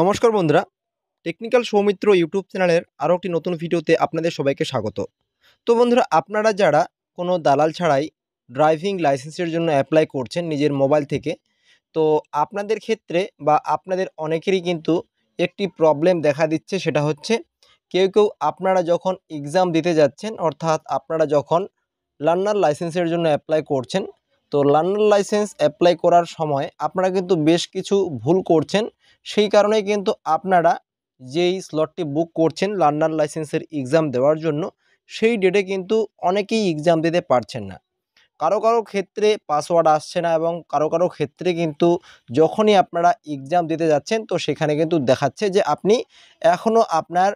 নমস্কার বন্ধুরা technical Soumitra YouTube চ্যানেলের আরও একটি নতুন ভিডিওতে আপনাদের সবাইকে স্বাগত তো বন্ধুরা আপনারা যারা কোনো দালাল ছাড়াই ড্রাইভিং লাইসেন্সের জন্য অ্যাপ্লাই করছেন নিজের মোবাইল থেকে তো আপনাদের ক্ষেত্রে বা আপনাদের অনেকেরই কিন্তু একটি প্রবলেম দেখা দিচ্ছে সেটা হচ্ছে কেউ কেউ আপনারা যখন এক্সাম দিতে যাচ্ছেন অর্থাৎ আপনারা যখন লার্নার লাইসেন্সের জন্য অ্যাপ্লাই করছেন তো লার্নার লাইসেন্স অ্যাপ্লাই করার সময় আপনারা কিন্তু বেশ কিছু ভুল করছেন সেই কারণে কিন্তু আপনারা যেই স্লটটি বুক করছেন লার্নার লাইসেন্সের এক্সাম দেওয়ার জন্য সেই ডেটে কিন্তু অনেকেই এক্সাম দিতে পারছেন না কারো কারো ক্ষেত্রে পাসওয়ার্ড আসছে না এবং কারো কারো ক্ষেত্রে কিন্তু যখনই আপনারা এক্সাম দিতে যাচ্ছেন তো সেখানে কিন্তু দেখাচ্ছে যে আপনি এখনও আপনার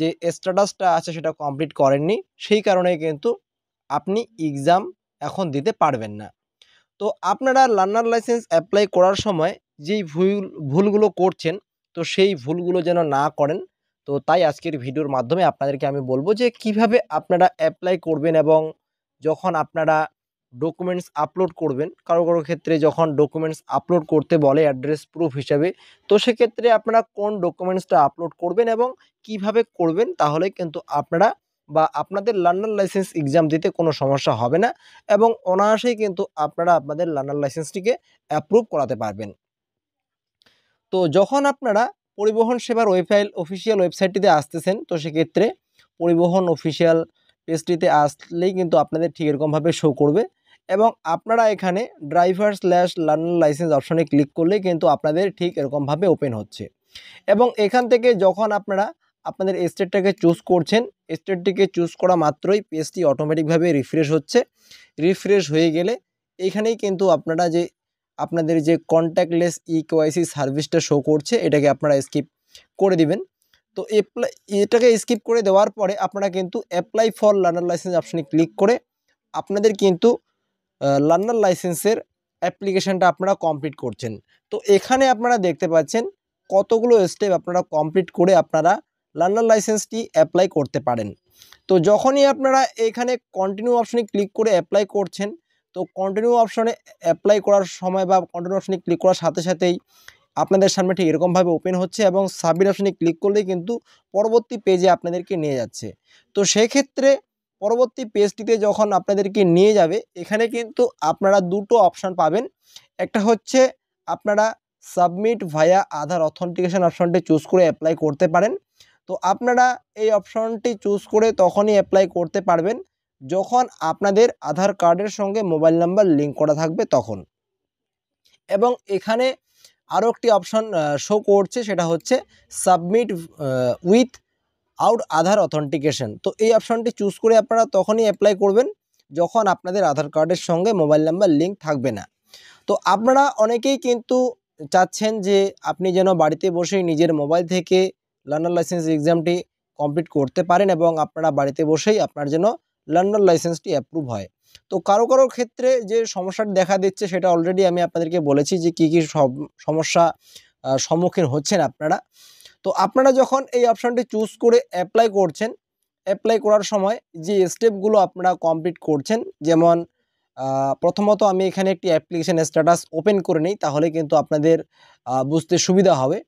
যে স্ট্যাটাসটা আছে সেটা কমপ্লিট করেননি সেই কারণে কিন্তু আপনি এক্সাম এখন দিতে পারবেন না তো আপনারা লার্নার লাইসেন্স অ্যাপ্লাই করার সময় যেই ভুল ভুলগুলো করছেন তো সেই ভুলগুলো যেন না করেন তো তাই আজকের ভিডিওর মাধ্যমে আপনাদেরকে আমি বলবো যে কিভাবে আপনারা অ্যাপ্লাই করবেন এবং যখন আপনারা ডকুমেন্টস আপলোড করবেন কারো কারো ক্ষেত্রে যখন ডকুমেন্টস আপলোড করতে বলে অ্যাড্রেস প্রুফ হিসাবে তো সেক্ষেত্রে আপনারা কোন ডকুমেন্টসটা আপলোড করবেন এবং কিভাবে করবেন তাহলে কিন্তু আপনারা বা আপনাদের লার্নার লাইসেন্স এক্সাম দিতে কোনো সমস্যা হবে না এবং অনায়াসেই কিন্তু আপনারা আপনাদের লার্নার লাইসেন্সটিকে অ্যাপ্রুভ করাতে পারবেন তো যখন আপনারা পরিবহন সেবার ওয়েবসাইট অফিসিয়াল ওয়েবসাইটটিতে আসতেছেন তো সেক্ষেত্রে পরিবহন অফিসিয়াল পেজটিতে আসলেই কিন্তু আপনাদের ঠিক এরকমভাবে শো করবে এবং আপনারা এখানে ড্রাইভার স্ল্যাশ লার্নার লাইসেন্স অপশনে ক্লিক করলে কিন্তু আপনাদের ঠিক এরকমভাবে ওপেন হচ্ছে এবং এখান থেকে যখন আপনারা আপনাদের স্টেটটাকে চুজ করছেন স্টেটটিকে চুজ করা মাত্রই পেজটি অটোমেটিকভাবে রিফ্রেশ হচ্ছে রিফ্রেশ হয়ে গেলে এখানেই কিন্তু আপনারা যে আপনাদের যে কন্ট্যাক্টলেস ইকেওয়াইসি সার্ভিসটা শো করছে এটাকে আপনারা স্কিপ করে দিবেন তো অ্যাপ্লাই এটাকে স্কিপ করে দেওয়ার পরে আপনারা কিন্তু অ্যাপ্লাই ফর লার্নার লাইসেন্স অপশানে ক্লিক করে আপনাদের কিন্তু লার্নার লাইসেন্সের অ্যাপ্লিকেশানটা আপনারা কমপ্লিট করছেন তো এখানে আপনারা দেখতে পাচ্ছেন কতগুলো স্টেপ আপনারা কমপ্লিট করে আপনারা লার্নার লাইসেন্সটি অ্যাপ্লাই করতে পারেন তো যখনই আপনারা এখানে কন্টিনিউ অপশানে ক্লিক করে অ্যাপ্লাই করছেন তো কন্টিনিউ অপশনে অ্যাপ্লাই করার সময় বা কন্টিনিউ অপশনে ক্লিক করার সাথে সাথেই আপনাদের সামনে ঠিক এরকমভাবে ওপেন হচ্ছে এবং সাবমিট অপশনে ক্লিক করলেই কিন্তু পরবর্তী পেজে আপনাদেরকে নিয়ে যাচ্ছে তো সেক্ষেত্রে পরবর্তী পেজটিতে যখন আপনাদেরকে নিয়ে যাবে এখানে কিন্তু আপনারা দুটো অপশান পাবেন একটা হচ্ছে আপনারা সাবমিট ভায়া আধার অথেন্টিকেশন অপশানটি চুজ করে অ্যাপ্লাই করতে পারেন তো আপনারা এই অপশানটি চুজ করে তখনই অ্যাপ্লাই করতে পারবেন যখন আপনাদের আধার কার্ডের সঙ্গে মোবাইল নাম্বার লিঙ্ক করা থাকবে তখন এবং এখানে আরও একটি অপশান শো করছে সেটা হচ্ছে submit without Aadhaar authentication তো এই অপশানটি চুজ করে আপনারা তখনই অ্যাপ্লাই করবেন যখন আপনাদের আধার কার্ডের সঙ্গে মোবাইল নাম্বার লিঙ্ক থাকবে না তো আপনারা অনেকেই কিন্তু চাচ্ছেন যে আপনি যেন বাড়িতে বসেই নিজের মোবাইল থেকে লার্নার লাইসেন্স এক্সামটি কমপ্লিট করতে পারেন এবং আপনারা বাড়িতে বসেই আপনার যেন লার্নার লাইসেন্সটি অ্যাপ্রুভ হয় তো কারো কারো ক্ষেত্রে যে সমস্যাটি দেখা দিচ্ছে সেটা অলরেডি আমি আপনাদেরকে বলেছি যে কি কী সমস্যা সম্মুখীন হচ্ছেন আপনারা তো আপনারা যখন এই অপশানটি চুজ করে অ্যাপ্লাই করছেন অ্যাপ্লাই করার সময় যে স্টেপগুলো আপনারা কমপ্লিট করছেন যেমন প্রথমত আমি এখানে একটি অ্যাপ্লিকেশান স্ট্যাটাস ওপেন করে নিই তাহলে কিন্তু আপনাদের বুঝতে সুবিধা হবে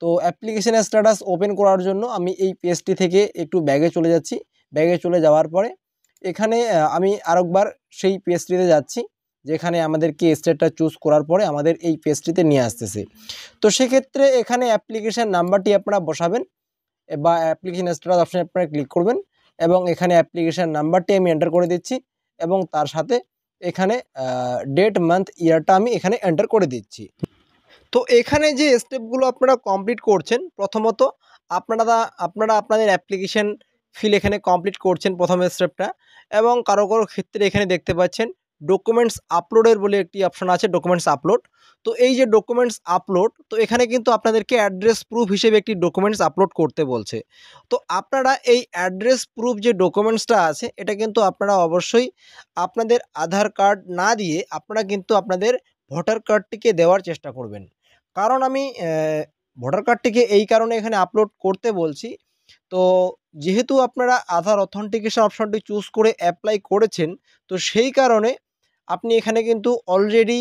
তো অ্যাপ্লিকেশান স্ট্যাটাস ওপেন করার জন্য আমি এই পেজটি থেকে একটু ব্যাগে চলে যাচ্ছি ব্যাগে চলে যাওয়ার পরে এখানে আমি আরেকবার সেই পেজটিতে যাচ্ছি যেখানে আমাদেরকে স্টেটটা চুজ করার পরে আমাদের এই পেজটিতে নিয়ে আসতেছে তো সেক্ষেত্রে এখানে অ্যাপ্লিকেশান নাম্বারটি আপনারা বসাবেন বা অ্যাপ্লিকেশান স্টেটাস অপশানে আপনারা ক্লিক করবেন এবং এখানে অ্যাপ্লিকেশান নাম্বারটি আমি এন্টার করে দিচ্ছি এবং তার সাথে এখানে ডেট মান্থ ইয়ারটা আমি এখানে এন্টার করে দিচ্ছি তো এখানে যে স্টেপগুলো আপনারা কমপ্লিট করছেন প্রথমত আপনারা আপনারা আপনাদের অ্যাপ্লিকেশান ফিল এখানে কমপ্লিট করছেন প্রথম স্টেপটা এবং কারো কারো ক্ষেত্রে এখানে দেখতে পাচ্ছেন ডকুমেন্টস আপলোডের বলে একটি অপশন আছে ডকুমেন্টস আপলোড তো এই যে ডকুমেন্টস আপলোড তো এখানে কিন্তু আপনাদেরকে অ্যাড্রেস প্রুফ হিসেবে একটি ডকুমেন্টস আপলোড করতে বলছে তো আপনারা এই অ্যাড্রেস প্রুফ যে ডকুমেন্টসটা আছে এটা কিন্তু আপনারা অবশ্যই আপনাদের আধার কার্ড না দিয়ে আপনারা কিন্তু আপনাদের ভোটার কার্ডটিকে দেওয়ার চেষ্টা করবেন কারণ আমি ভোটার কার্ডটিকে এই কারণে এখানে আপলোড করতে বলছি তো যেহেতু আপনারা আধার অথেন্টিকেশন অপশনটি চুজ করে অ্যাপ্লাই করেছেন তো সেই কারণে আপনি এখানে কিন্তু অলরেডি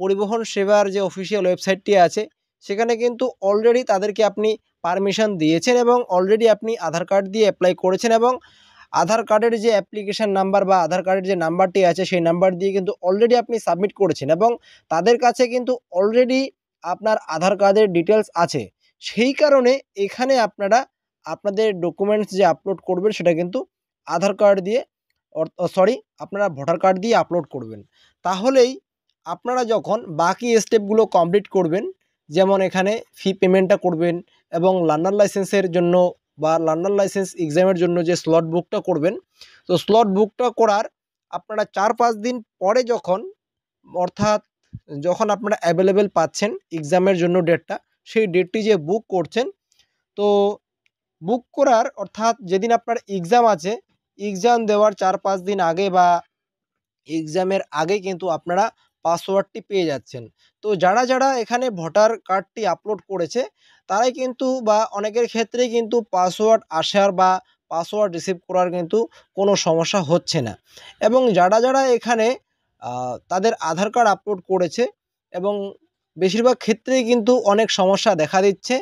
পরিবহন সেবার যে অফিসিয়াল ওয়েবসাইটটি আছে সেখানে কিন্তু অলরেডি তাদেরকে আপনি পারমিশন দিয়েছেন এবং অলরেডি আপনি আধার কার্ড দিয়ে অ্যাপ্লাই করেছেন এবং আধার কার্ডের যে অ্যাপ্লিকেশান নাম্বার বা আধার কার্ডের যে নাম্বারটি আছে সেই নাম্বার দিয়ে কিন্তু অলরেডি আপনি সাবমিট করেছেন এবং তাদের কাছে কিন্তু অলরেডি আপনার আধার কার্ডের ডিটেলস আছে সেই কারণে এখানে আপনারা আপনাদের ডকুমেন্টস যে আপলোড করবেন সেটা কিন্তু আধার কার্ড দিয়ে সরি আপনারা ভোটার কার্ড দিয়ে আপলোড করবেন তাহলেই আপনারা যখন বাকি স্টেপগুলো কমপ্লিট করবেন যেমন এখানে ফি পেমেন্টটা করবেন এবং লার্নার লাইসেন্সের জন্য বা লার্নার লাইসেন্স এক্সামের জন্য যে স্লট বুকটা করবেন তো স্লট বুকটা করার আপনারা চার পাঁচ দিন পরে যখন অর্থাৎ যখন আপনারা অ্যাভেলেবেল পাচ্ছেন এক্সামের জন্য ডেটটা সেই ডেটটি যে বুক করছেন তো বুক করার অর্থাৎ যেদিন আপনার এক্সাম আছে এক্সাম দেওয়ার চার পাঁচ দিন আগে বা এক্সামের আগে কিন্তু আপনারা পাসওয়ার্ডটি পেয়ে যাচ্ছেন তো যারা যারা এখানে ভোটার কার্ডটি আপলোড করেছে তারাই কিন্তু বা অনেকের ক্ষেত্রে কিন্তু পাসওয়ার্ড আসার বা পাসওয়ার্ড রিসিভ করার কিন্তু কোনো সমস্যা হচ্ছে না এবং যারা যারা এখানে তাদের আধার কার্ড আপলোড করেছে এবং বেশিরভাগ ক্ষেত্রেই কিন্তু অনেক সমস্যা দেখা দিচ্ছে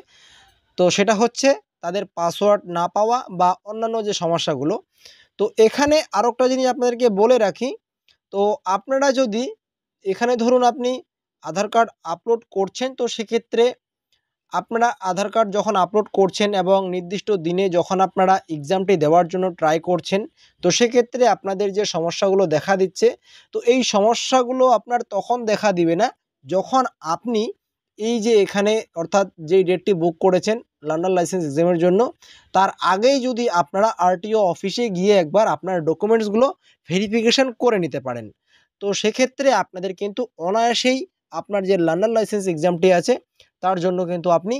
তো সেটা হচ্ছে তাদের পাসওয়ার্ড না পাওয়া বা অন্যান্য যে সমস্যাগুলো তো এখানে আর একটা জিনিস আপনাদেরকে বলে রাখি তো আপনারা যদি এখানে ধরুন আপনি আধার কার্ড আপলোড করছেন তো সেক্ষেত্রে আপনারা আধার কার্ড যখন আপলোড করছেন এবং নির্দিষ্ট দিনে যখন আপনারা এক্সামটি দেওয়ার জন্য ট্রাই করছেন তো সেক্ষেত্রে আপনাদের যে সমস্যাগুলো দেখা দিচ্ছে তো এই সমস্যাগুলো আপনার তখন দেখা দিবে না যখন আপনি এই যে এখানে অর্থাৎ যেই ডেটটি বুক করেছেন লার্নার লাইসেন্স এক্সামের জন্য তার আগেই যদি আপনারা আরটিও অফিসে গিয়ে একবার আপনার ডকুমেন্টসগুলো ভেরিফিকেশান করে নিতে পারেন তো সেক্ষেত্রে আপনাদের কিন্তু অনায়াসেই আপনার যে লার্নার লাইসেন্স এক্সামটি আছে তার জন্য কিন্তু আপনি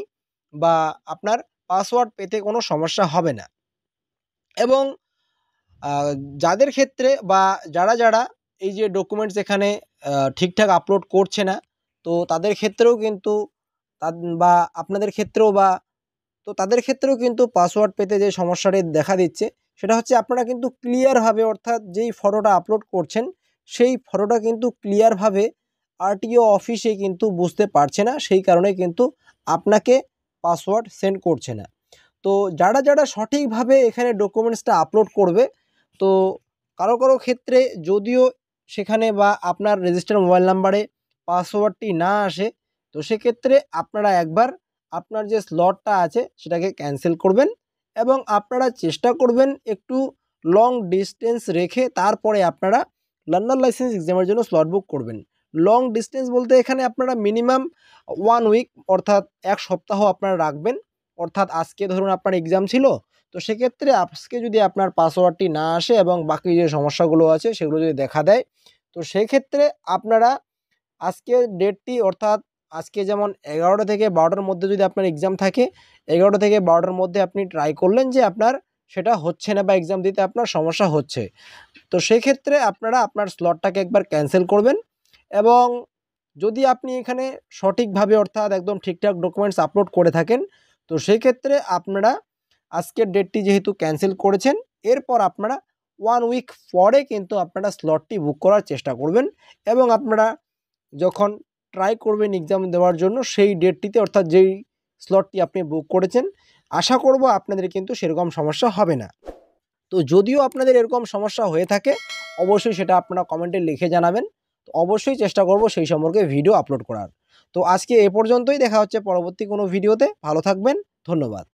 বা আপনার পাসওয়ার্ড পেতে কোনো সমস্যা হবে না এবং যাদের ক্ষেত্রে বা যারা যারা এই যে ডকুমেন্টস এখানে ঠিকঠাক আপলোড করছে না তো তাদের ক্ষেত্রেও কিন্তু বা আপনাদের ক্ষেত্রেও বা তো তাদের ক্ষেত্রেও কিন্তু পাসওয়ার্ড পেতে যে সমস্যাটি দেখা দিচ্ছে সেটা হচ্ছে আপনারা কিন্তু ক্লিয়ারভাবে অর্থাৎ যেই ফটোটা আপলোড করছেন সেই ফটোটা কিন্তু ক্লিয়ারভাবে আরটিও অফিসে কিন্তু বুঝতে পারছে না সেই কারণে কিন্তু আপনাকে পাসওয়ার্ড সেন্ড করছে না তো যারা যারা সঠিকভাবে এখানে ডকুমেন্টসটা আপলোড করবে তো কারো কারো ক্ষেত্রে যদিও সেখানে বা আপনার রেজিস্টার্ড মোবাইল নাম্বারে পাসওয়ার্ডটি না আসে তো সেক্ষেত্রে আপনারা একবার আপনার যে স্লটটা আছে সেটাকে ক্যান্সেল করবেন এবং আপনারা চেষ্টা করবেন একটু লং ডিস্টেন্স রেখে তারপরে আপনারা লার্নার লাইসেন্স এক্সামের জন্য স্লট বুক করবেন লং ডিস্টেন্স বলতে এখানে আপনারা মিনিমাম ওয়ান উইক অর্থাৎ এক সপ্তাহ আপনারা রাখবেন অর্থাৎ আজকে ধরুন আপনার এক্সাম ছিল তো সেক্ষেত্রে আজকে যদি আপনার পাসওয়ার্ডটি না আসে এবং বাকি যে সমস্যাগুলো আছে সেগুলো যদি দেখা দেয় তো সেক্ষেত্রে আপনারা আজকে ডেটটি অর্থাৎ আজকে যেমন এগারোটা থেকে বারোটার মধ্যে যদি আপনার এক্সাম থাকে এগারোটা থেকে বারোটার মধ্যে আপনি ট্রাই করলেন যে আপনার সেটা হচ্ছে না বা এক্সাম দিতে আপনার সমস্যা হচ্ছে তো সেক্ষেত্রে আপনারা আপনার স্লটটাকে একবার ক্যান্সেল করবেন এবং যদি আপনি এখানে সঠিকভাবে অর্থাৎ একদম ঠিকঠাক ডকুমেন্টস আপলোড করে থাকেন তো সেক্ষেত্রে আপনারা আজকের ডেটটি যেহেতু ক্যান্সেল করেছেন এরপর আপনারা ওয়ান উইক পরে কিন্তু আপনারা স্লটটি বুক করার চেষ্টা করবেন এবং আপনারা যখন ট্রাই করবেন এক্সাম দেওয়ার জন্য সেই ডেটটিতে অর্থাৎ যেই স্লটটি আপনি বুক করেছেন আশা করব আপনাদের কিন্তু সেরকম সমস্যা হবে না তো যদিও আপনাদের এরকম সমস্যা হয়ে থাকে অবশ্যই সেটা আপনারা কমেন্টে লিখে জানাবেন তো অবশ্যই চেষ্টা করব সেই সম্পর্কে ভিডিও আপলোড করার তো আজকে এ পর্যন্তই দেখা হচ্ছে পরবর্তী কোনো ভিডিওতে ভালো থাকবেন ধন্যবাদ